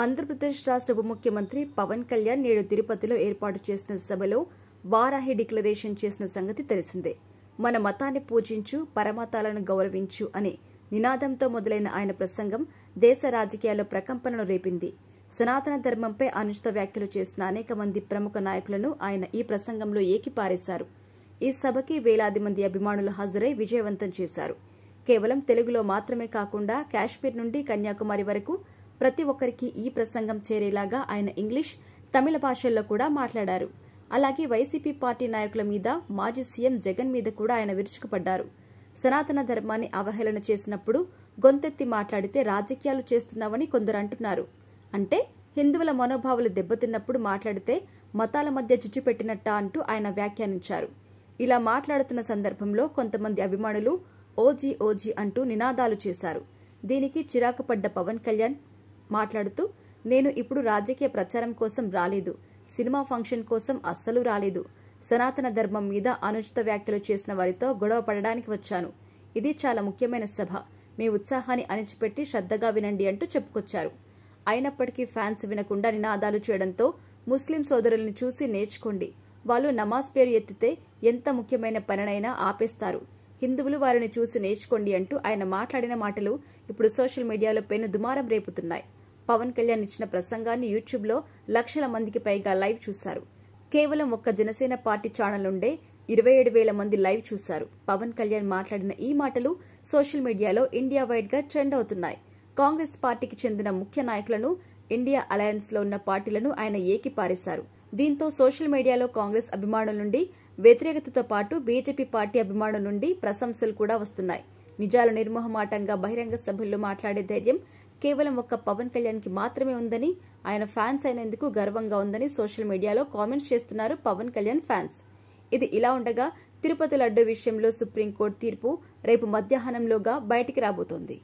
ఆంధ్రప్రదేశ్ రాష్ట్ర ఉప ముఖ్యమంత్రి పవన్ కళ్యాణ్ నేడు తిరుపతిలో ఏర్పాటు చేసిన సభలో వారాహి డిక్లరేషన్ చేసిన సంగతి తెలిసిందే మన మతాన్ని పూజించు పరమతాలను గౌరవించు అనే నినాదంతో మొదలైన ఆయన ప్రసంగం దేశ రాజకీయాల్లో ప్రకంపనలు రేపింది సనాతన ధర్మంపై అనుచిత వ్యాఖ్యలు చేసిన అనేక మంది ప్రముఖ నాయకులను ఆయన ఈ ప్రసంగంలో ఏకిపారేశారు ఈ సభకి వేలాది మంది అభిమానులు హాజరై విజయవంతం చేశారు కేవలం తెలుగులో మాత్రమే కాకుండా కాశ్మీర్ నుండి కన్యాకుమారి వరకు ప్రతి ఒక్కరికి ఈ ప్రసంగం చేరేలాగా ఆయన ఇంగ్లీష్ తమిళ భాషల్లో కూడా మాట్లాడారు అలాగే వైసీపీ పార్టీ నాయకుల మీద మాజీ సీఎం జగన్ మీద కూడా ఆయన విరుచుకుపడ్డారు సనాతన ధర్మాన్ని అవహేళన చేసినప్పుడు గొంతెత్తి మాట్లాడితే రాజకీయాలు చేస్తున్నావని కొందరు అంటున్నారు అంటే హిందువుల మనోభావాలు దెబ్బతిన్నప్పుడు మాట్లాడితే మతాల మధ్య జుచ్చు అంటూ ఆయన వ్యాఖ్యానించారు ఇలా మాట్లాడుతున్న సందర్భంలో కొంతమంది అభిమానులు ఓజీ ఓజీ అంటూ నినాదాలు చేశారు దీనికి చిరాకు పడ్డ పవన్ కళ్యాణ్ మాట్లాడుతూ నేను ఇప్పుడు రాజకీయ ప్రచారం కోసం రాలేదు సినిమా ఫంక్షన్ కోసం అస్సలు రాలేదు సనాతన ధర్మం మీద అనుచిత వ్యాఖ్యలు చేసిన వారితో గొడవ పడడానికి వచ్చాను ఇది చాలా ముఖ్యమైన సభ మీ ఉత్సాహాన్ని అణిచిపెట్టి శ్రద్ధగా వినండి అంటూ చెప్పుకొచ్చారు అయినప్పటికీ ఫ్యాన్స్ వినకుండా నినాదాలు చేయడంతో ముస్లిం సోదరులను చూసి నేర్చుకోండి వాళ్ళు నమాజ్ పేరు ఎత్తితే ఎంత ముఖ్యమైన పనినైనా ఆపేస్తారు హిందువులు వారిని చూసి నేర్చుకోండి అంటూ ఆయన మాట్లాడిన మాటలు ఇప్పుడు సోషల్ మీడియాలో పెను దుమారం రేపుతున్నాయి పవన్ కళ్యాణ్ ఇచ్చిన ప్రసంగాన్ని యూట్యూబ్లో లక్షల మందికి పైగా లైవ్ చూశారు కేవలం ఒక్క జనసేన పార్టీ ఛానల్ ఉండే ఇరవై ఏడు వేల మంది లైవ్ చూశారు పవన్ కళ్యాణ్ మాట్లాడిన ఈ మాటలు సోషల్ మీడియాలో ఇండియా వైడ్గా ట్రెండ్ అవుతున్నాయి కాంగ్రెస్ పార్టీకి చెందిన ముఖ్య నాయకులను ఇండియా అలయన్స్లో ఉన్న పార్టీలను ఆయన ఏకిపారేశారు దీంతో సోషల్ మీడియాలో కాంగ్రెస్ అభిమానుల నుండి వ్యతిరేకతతో పాటు బీజేపీ పార్టీ అభిమానుల నుండి ప్రశంసలు కూడా వస్తున్నాయి నిజాల నిర్మోహమాటంగా బహిరంగ సభల్లో మాట్లాడే ధైర్యం కేవలం ఒక్క పవన్ కళ్యాణ్కి మాత్రమే ఉందని ఆయన ఫ్యాన్స్ అయినందుకు గర్వంగా ఉందని సోషల్ మీడియాలో కామెంట్స్ చేస్తున్నారు పవన్ కళ్యాణ్ ఫ్యాన్స్ ఇది ఇలా ఉండగా తిరుపతి లడ్డు విషయంలో సుప్రీంకోర్టు తీర్పు రేపు మధ్యాహ్నంలోగా బయటికి రాబోతోంది